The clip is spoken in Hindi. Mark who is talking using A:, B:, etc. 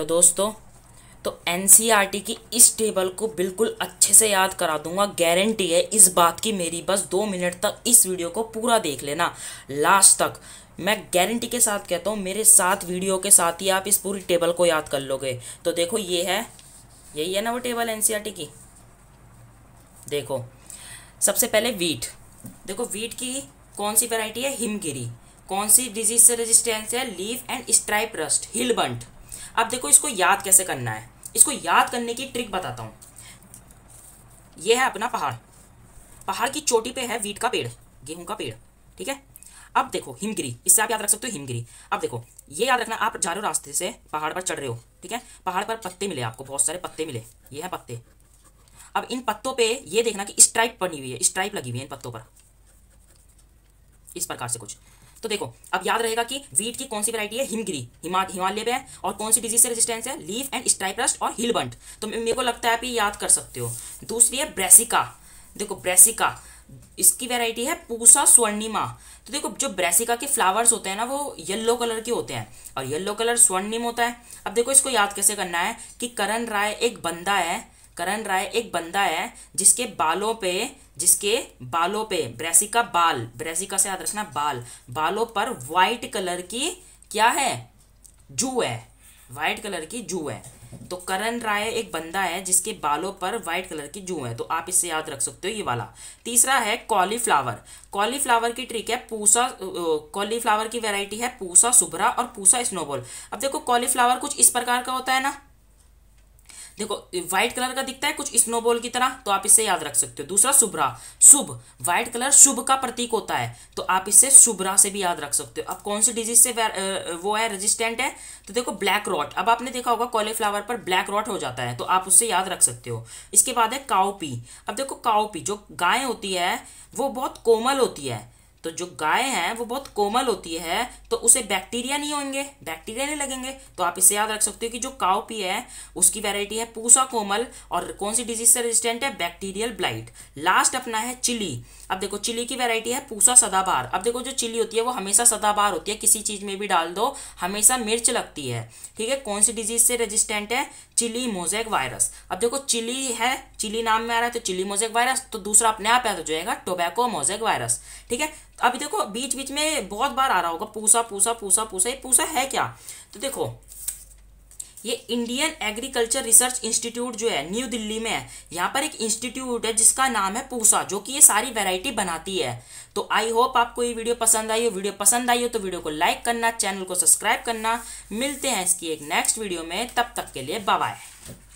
A: हेलो दोस्तों तो एन e की इस टेबल को बिल्कुल अच्छे से याद करा दूंगा गारंटी है इस बात की मेरी बस दो मिनट तक इस वीडियो को पूरा देख लेना लास्ट तक मैं गारंटी के साथ कहता हूँ मेरे साथ वीडियो के साथ ही आप इस पूरी टेबल को याद कर लोगे तो देखो ये है यही है ना वो टेबल एन e की देखो सबसे पहले वीट देखो वीट की कौन सी वेराइटी है हिमगिरी कौन सी डिजीज से रेजिस्टेंस है leaf and stripe rust hill bunt अब देखो इसको याद कैसे करना है इसको याद करने की ट्रिक बताता हूँ यह है अपना पहाड़ पहाड़ की चोटी पे है वीट का पेड़ गेहूं का पेड़ ठीक है अब देखो हिमगिरी इससे आप याद रख सकते हो हिमगिरी अब देखो ये याद रखना आप जा रहे हो रास्ते से पहाड़ पर चढ़ रहे हो ठीक है पहाड़ पर पत्ते मिले आपको बहुत सारे पत्ते मिले ये है पत्ते अब इन पत्तों पे ये देखना कि स्ट्राइप बनी हुई है स्ट्राइप लगी हुई है इन पत्तों पर इस प्रकार से कुछ तो देखो अब याद रहेगा कि वीट की कौन सी वैरायटी है हिमगिरी हिमा हिमालय पे है और कौन सी डिजीज से रेजिस्टेंस है लीफ एंड स्ट्राइप्रस्ट और हिलबंट तो मेरे को लगता है आप ये याद कर सकते हो दूसरी है ब्रेसिका देखो ब्रेसिका इसकी वैरायटी है पूसा स्वर्णिमा तो देखो जो ब्रेसिका के फ्लावर्स होते हैं ना वो येल्लो कलर के होते हैं और येल्लो कलर स्वर्णिम होता है अब देखो इसको याद कैसे करना है कि करण राय एक बंदा है करण राय एक बंदा है जिसके बालों पे जिसके बालों पे ब्रेसिका बाल ब्रेसिका से याद रखना बाल बालों पर वाइट कलर की क्या है जू है वाइट कलर की जू है तो करण राय एक बंदा है जिसके बालों पर व्हाइट कलर की जू है तो आप इससे याद रख सकते हो ये वाला तीसरा है कॉलीफ्लावर कॉलीफ्लावर की ट्रिक है पूसा कॉलीफ्लावर की वैरायटी है पूसा सुभरा और पूसा स्नोबॉल अब देखो कॉलीफ्लावर कुछ इस प्रकार का होता है ना देखो व्हाइट कलर का दिखता है कुछ स्नोबॉल की तरह तो आप इसे याद रख सकते हो दूसरा शुभ्रा शुभ व्हाइट कलर शुभ का प्रतीक होता है तो आप इसे शुभ्रा से भी याद रख सकते हो अब कौन सी डिजीज से वो है रेजिस्टेंट है तो देखो ब्लैक रॉट अब आपने देखा होगा कॉलीफ्लावर पर ब्लैक रॉट हो जाता है तो आप उससे याद रख सकते हो इसके बाद है काउपी अब देखो काउपी जो गाय होती है वो बहुत कोमल होती है तो जो गाय है वो बहुत कोमल होती है तो उसे बैक्टीरिया नहीं होंगे बैक्टीरिया नहीं लगेंगे तो आप इसे याद रख सकते हो कि जो पी है उसकी वैरायटी है पूसा कोमल और कौन सी डिजीज से रेजिस्टेंट है बैक्टीरियल ब्लाइट लास्ट अपना है चिली अब देखो चिली की वैरायटी है पूसा सदाबार अब देखो जो चिली होती है वो हमेशा सदाबार होती है किसी चीज में भी डाल दो हमेशा मिर्च लगती है ठीक है कौन सी डिजीज से रेजिस्टेंट है चिली मोजेक वायरस अब देखो चिली है चिली नाम में आ रहा है तो चिली मोजेक वायरस तो दूसरा अपने आप याद हो जाएगा टोबैको मोजेक वायरस ठीक है अभी देखो बीच बीच में बहुत बार आ रहा होगा पूसा पूसा पूसा पूसा ये पूसा है क्या तो देखो ये इंडियन एग्रीकल्चर रिसर्च इंस्टीट्यूट जो है न्यू दिल्ली में है यहाँ पर एक इंस्टीट्यूट है जिसका नाम है पूसा जो कि ये सारी वैरायटी बनाती है तो आई होप आपको ये वीडियो पसंद आई हो वीडियो पसंद आई हो तो वीडियो को लाइक करना चैनल को सब्सक्राइब करना मिलते हैं इसकी एक नेक्स्ट वीडियो में तब तक के लिए बाय